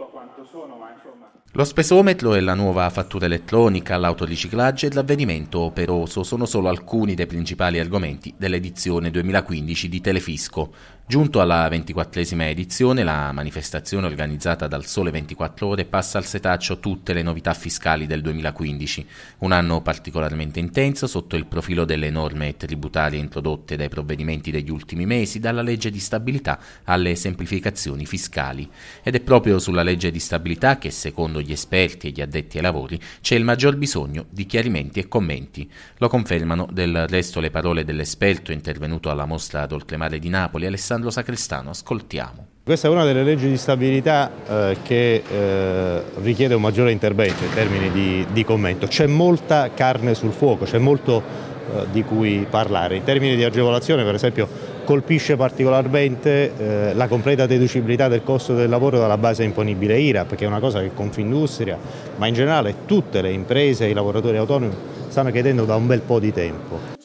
tutto quanto sono, ma insomma... Lo spesometro e la nuova fattura elettronica, l'autoriciclaggio e l'avvenimento operoso sono solo alcuni dei principali argomenti dell'edizione 2015 di Telefisco. Giunto alla ventiquattresima edizione, la manifestazione organizzata dal Sole 24 Ore passa al setaccio tutte le novità fiscali del 2015, un anno particolarmente intenso sotto il profilo delle norme tributarie introdotte dai provvedimenti degli ultimi mesi, dalla legge di stabilità alle semplificazioni fiscali. Ed è proprio sulla legge legge di stabilità che secondo gli esperti e gli addetti ai lavori c'è il maggior bisogno di chiarimenti e commenti. Lo confermano del resto le parole dell'esperto intervenuto alla mostra ad Oltremare di Napoli, Alessandro Sacrestano. Ascoltiamo. Questa è una delle leggi di stabilità eh, che eh, richiede un maggiore intervento in termini di, di commento. C'è molta carne sul fuoco, c'è molto eh, di cui parlare. In termini di agevolazione, per esempio, colpisce particolarmente eh, la completa deducibilità del costo del lavoro dalla base imponibile IRAP, che è una cosa che Confindustria, ma in generale tutte le imprese e i lavoratori autonomi stanno chiedendo da un bel po' di tempo.